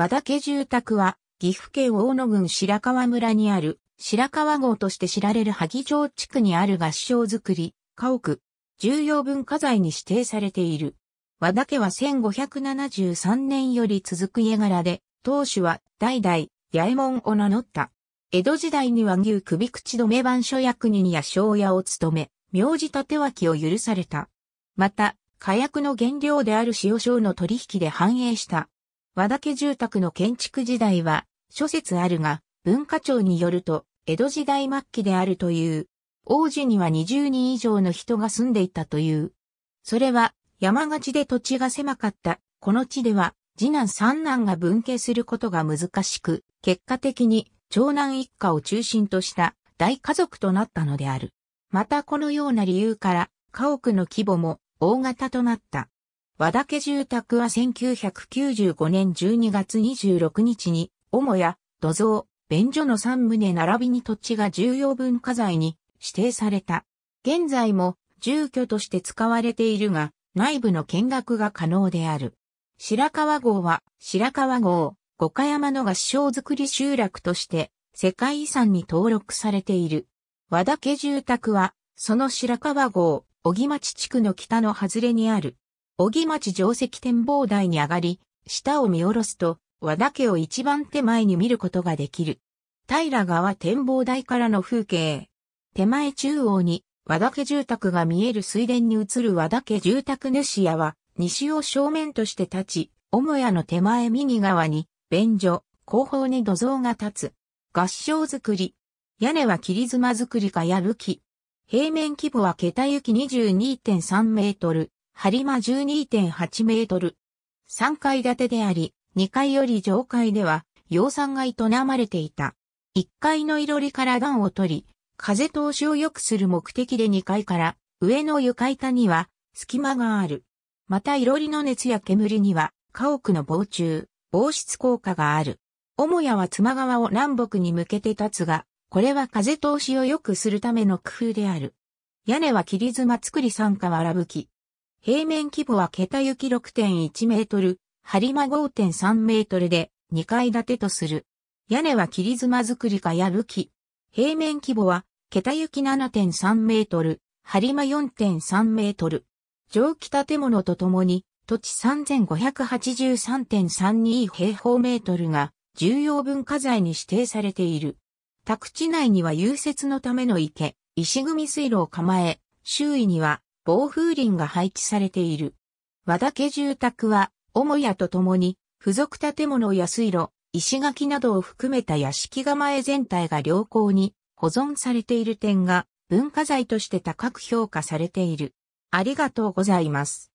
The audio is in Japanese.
和田家住宅は、岐阜県大野郡白川村にある、白川郷として知られる萩城地区にある合掌造り、家屋、重要文化財に指定されている。和田家は1573年より続く家柄で、当主は代々、八重門を名乗った。江戸時代には牛首口止め番所役人や庄屋を務め、名字立脇を許された。また、火薬の原料である塩商の取引で繁栄した。和田家住宅の建築時代は、諸説あるが、文化庁によると、江戸時代末期であるという、王子には20人以上の人が住んでいたという。それは、山勝ちで土地が狭かった、この地では、次男三男が分家することが難しく、結果的に、長男一家を中心とした大家族となったのである。またこのような理由から、家屋の規模も大型となった。和田家住宅は1995年12月26日に、母屋、土蔵、便所の3棟並びに土地が重要文化財に指定された。現在も住居として使われているが、内部の見学が可能である。白川郷は、白川郷、五箇山の合掌造り集落として、世界遺産に登録されている。和田家住宅は、その白川郷、小木町地区の北の外れにある。小木町定石展望台に上がり、下を見下ろすと、和田家を一番手前に見ることができる。平川展望台からの風景。手前中央に和田家住宅が見える水田に移る和田家住宅主屋は、西を正面として立ち、母屋の手前右側に、便所、後方に土蔵が立つ。合掌造り。屋根は切妻造りかやぶき。平面規模は桁行き22.3メートル。張間12.8メートル。3階建てであり、2階より上階では、養蚕が営まれていた。1階のいろりから暖を取り、風通しを良くする目的で2階から上の床板には隙間がある。またいろりの熱や煙には家屋の防虫、防湿効果がある。母屋は妻側を南北に向けて立つが、これは風通しを良くするための工夫である。屋根は切妻作り参加わらぶき、平面規模は桁行き6.1メートル、張間5.3メートルで2階建てとする。屋根は切妻造りかやぶき。平面規模は桁行き7.3メートル、張間4.3メートル。蒸気建物とともに土地3583.32平方メートルが重要文化財に指定されている。宅地内には融雪のための池、石組水路を構え、周囲には防風林が配置されている。和田家住宅は、母屋とともに、付属建物や水路、石垣などを含めた屋敷構え全体が良好に保存されている点が文化財として高く評価されている。ありがとうございます。